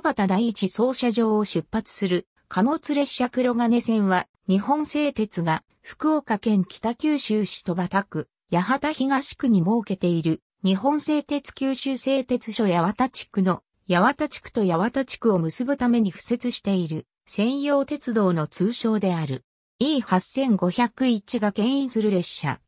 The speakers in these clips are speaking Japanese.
戸端第一操車場を出発する貨物列車黒金線は日本製鉄が福岡県北九州市戸畑区八幡東区に設けている日本製鉄九州製鉄所八幡地区の八幡地区と八幡地区を結ぶために付設している専用鉄道の通称である E8501 が牽引する列車。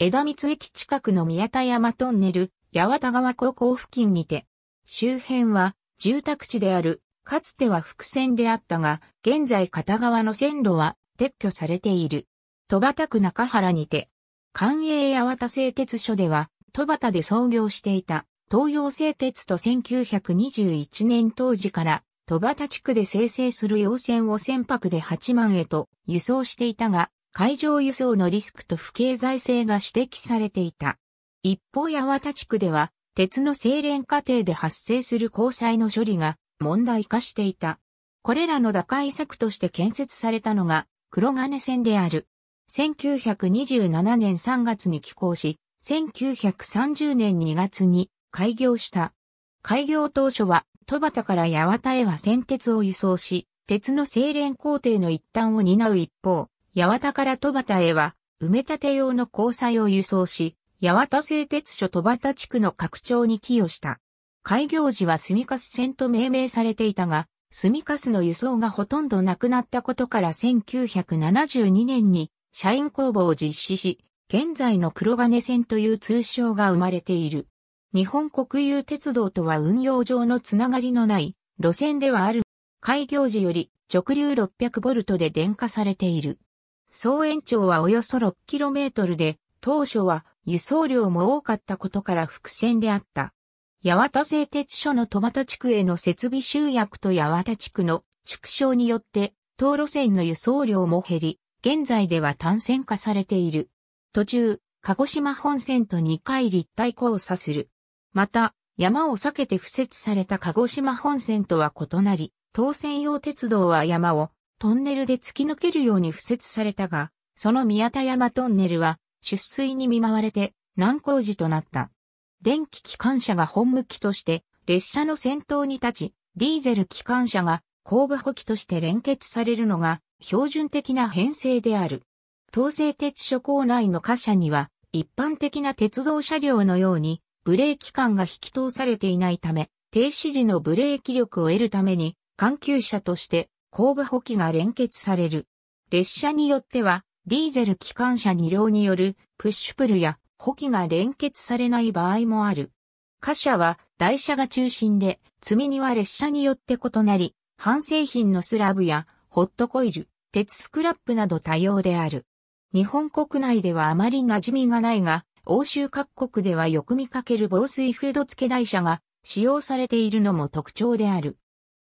枝光駅近くの宮田山トンネル八幡川高校付近にて周辺は住宅地である、かつては伏線であったが、現在片側の線路は撤去されている。戸畑区中原にて、関営八幡製鉄所では、戸畑で創業していた東洋製鉄と1921年当時から戸畑地区で生成する洋船を船舶で8万へと輸送していたが、海上輸送のリスクと不経済性が指摘されていた。一方八幡地区では鉄の精錬過程で発生する交材の処理が問題化していた。これらの打開策として建設されたのが黒金線である。1927年3月に起工し、1930年2月に開業した。開業当初は、戸端から八幡へは先鉄を輸送し、鉄の精錬工程の一端を担う一方、八幡から戸端へは、埋め立て用の交材を輸送し、八幡製鉄所戸畑地区の拡張に寄与した。開業時は住ス線と命名されていたが、住スの輸送がほとんどなくなったことから1972年に社員工房を実施し、現在の黒金線という通称が生まれている。日本国有鉄道とは運用上のつながりのない路線ではある。開業時より直流600ボルトで電化されている。総延長はおよそ 6km で、当初は輸送量も多かったことから伏線であった。八幡製鉄所の戸畑地区への設備集約と八幡地区の縮小によって、道路線の輸送量も減り、現在では単線化されている。途中、鹿児島本線と2回立体交差する。また、山を避けて敷設された鹿児島本線とは異なり、東線用鉄道は山をトンネルで突き抜けるように敷設されたが、その宮田山トンネルは出水に見舞われて難工事となった。電気機関車が本向きとして列車の先頭に立ち、ディーゼル機関車が後部補機として連結されるのが標準的な編成である。東西鉄所構内の貨車には一般的な鉄道車両のようにブレーキ管が引き通されていないため、停止時のブレーキ力を得るために、緩急車として後部補機が連結される。列車によっては、ディーゼル機関車2両によるプッシュプルや補機が連結されない場合もある。貨車は台車が中心で積み荷は列車によって異なり、半製品のスラブやホットコイル、鉄スクラップなど多様である。日本国内ではあまり馴染みがないが、欧州各国ではよく見かける防水フード付け台車が使用されているのも特徴である。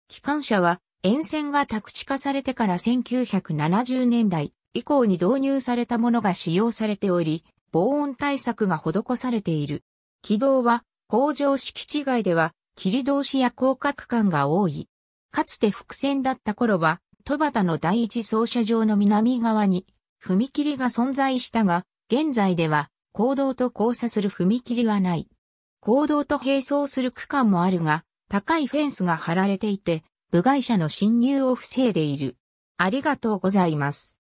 機関車は沿線が宅地化されてから1970年代、以降に導入されたものが使用されており、防音対策が施されている。軌道は工場敷地外では切り通しや広角間が多い。かつて伏線だった頃は、戸端の第一走車場の南側に踏切が存在したが、現在では行道と交差する踏切はない。行道と並走する区間もあるが、高いフェンスが張られていて、部外者の侵入を防いでいる。ありがとうございます。